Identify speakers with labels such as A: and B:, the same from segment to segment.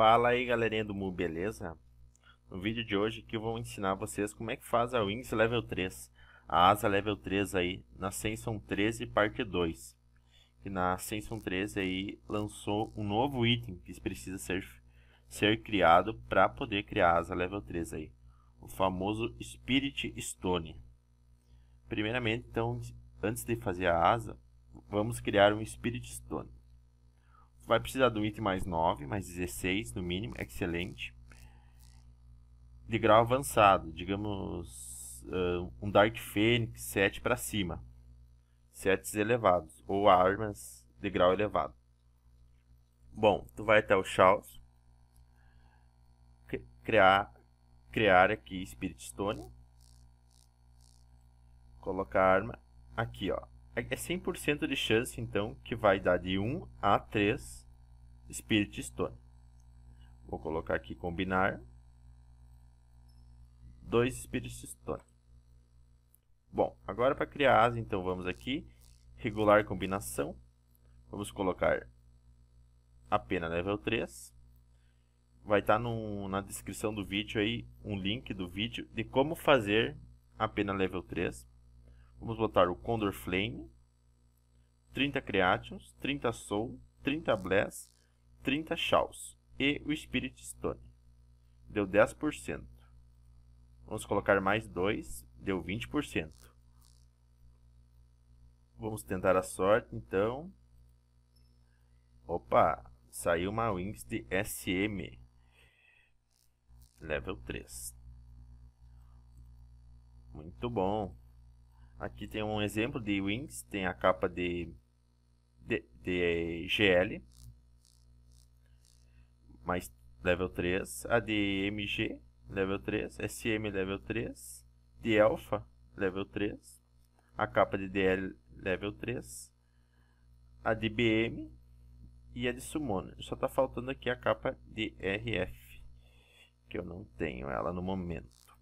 A: Fala aí galerinha do Mu, beleza? No vídeo de hoje aqui eu vou ensinar vocês como é que faz a Wings Level 3, a asa Level 3 aí na Ascension 13 parte 2. E na Ascension 13 aí lançou um novo item que precisa ser, ser criado para poder criar a asa Level 3 aí, o famoso Spirit Stone. Primeiramente então, antes de fazer a asa, vamos criar um Spirit Stone vai precisar do item mais 9, mais 16 no mínimo, excelente. De grau avançado, digamos uh, um Dark Fênix 7 para cima. 7 elevados, ou armas de grau elevado. Bom, tu vai até o Shaws, criar, criar aqui Spirit Stone, colocar a arma aqui, ó. É 100% é de chance, então, que vai dar de 1 a 3 Spiritstone. Vou colocar aqui combinar. Dois Spiritstone. Bom, agora para criar asa, então vamos aqui. Regular combinação. Vamos colocar a pena level 3. Vai estar tá na descrição do vídeo aí um link do vídeo de como fazer a pena level 3. Vamos botar o Condor Flame, 30 Creations, 30 Soul, 30 Bless, 30 Shaws e o Spirit Stone. Deu 10%. Vamos colocar mais 2, deu 20%. Vamos tentar a sorte, então. Opa, saiu uma Wings de SM. Level 3. Muito bom. Aqui tem um exemplo de Wings, tem a capa de, de, de GL mais level 3, a de MG, level 3, SM, level 3, de Alpha, level 3, a capa de DL, level 3, a de BM e a de Summoner. Só está faltando aqui a capa de RF, que eu não tenho ela no momento.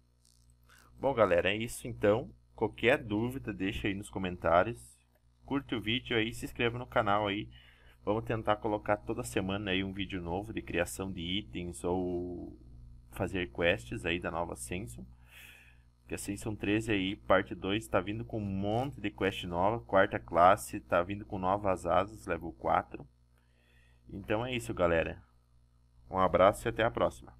A: Bom, galera, é isso então. Qualquer dúvida, deixa aí nos comentários. Curte o vídeo aí, se inscreva no canal aí. Vamos tentar colocar toda semana aí um vídeo novo de criação de itens ou fazer quests aí da nova Ascension. Que a Ascension 13 aí, parte 2, está vindo com um monte de quest nova, quarta classe, está vindo com novas asas, level 4. Então é isso, galera. Um abraço e até a próxima.